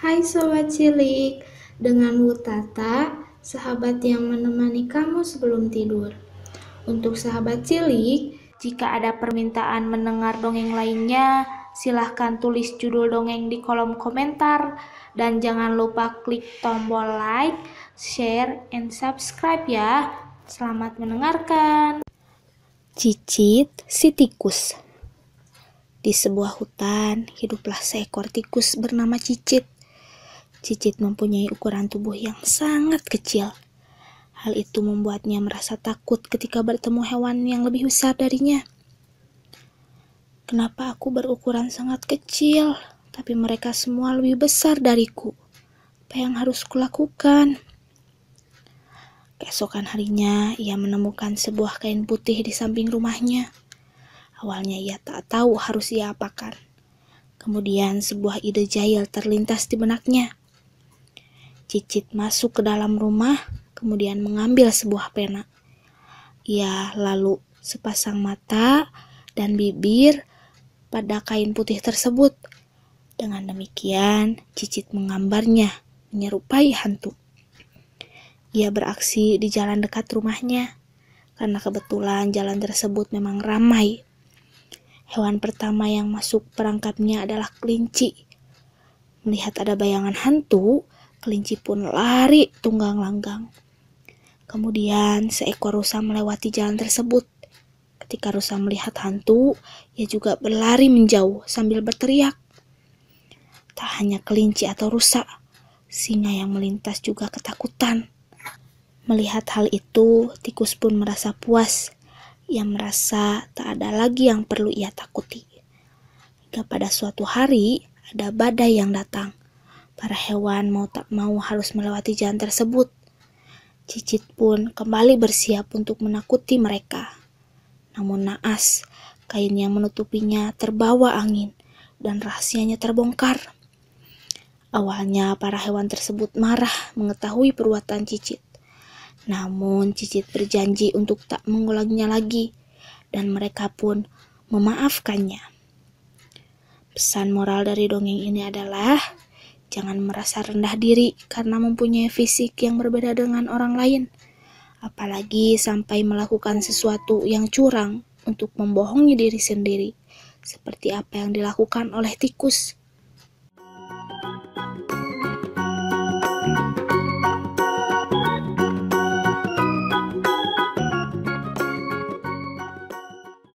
Hai Sobat Cilik, dengan Wutata, sahabat yang menemani kamu sebelum tidur. Untuk sahabat cilik, jika ada permintaan mendengar dongeng lainnya, silahkan tulis judul dongeng di kolom komentar. Dan jangan lupa klik tombol like, share, and subscribe ya. Selamat mendengarkan. Cicit si tikus. Di sebuah hutan hiduplah seekor tikus bernama Cicit Cicit mempunyai ukuran tubuh yang sangat kecil. Hal itu membuatnya merasa takut ketika bertemu hewan yang lebih besar darinya. Kenapa aku berukuran sangat kecil, tapi mereka semua lebih besar dariku? Apa yang harus kulakukan? Keesokan harinya, ia menemukan sebuah kain putih di samping rumahnya. Awalnya ia tak tahu harus ia apakan. Kemudian sebuah ide jahil terlintas di benaknya. Cicit masuk ke dalam rumah, kemudian mengambil sebuah pena. Ia lalu sepasang mata dan bibir pada kain putih tersebut. Dengan demikian, Cicit menggambarnya, menyerupai hantu. Ia beraksi di jalan dekat rumahnya, karena kebetulan jalan tersebut memang ramai. Hewan pertama yang masuk perangkapnya adalah kelinci. Melihat ada bayangan hantu, Kelinci pun lari tunggang langgang. Kemudian seekor rusa melewati jalan tersebut. Ketika rusa melihat hantu, ia juga berlari menjauh sambil berteriak. Tak hanya kelinci atau rusa, singa yang melintas juga ketakutan. Melihat hal itu, tikus pun merasa puas. Ia merasa tak ada lagi yang perlu ia takuti. Hingga pada suatu hari, ada badai yang datang. Para hewan mau tak mau harus melewati jalan tersebut. Cicit pun kembali bersiap untuk menakuti mereka. Namun naas, kain yang menutupinya terbawa angin dan rahasianya terbongkar. Awalnya para hewan tersebut marah mengetahui perbuatan Cicit. Namun Cicit berjanji untuk tak mengulanginya lagi dan mereka pun memaafkannya. Pesan moral dari dongeng ini adalah Jangan merasa rendah diri karena mempunyai fisik yang berbeda dengan orang lain, apalagi sampai melakukan sesuatu yang curang untuk membohongi diri sendiri, seperti apa yang dilakukan oleh tikus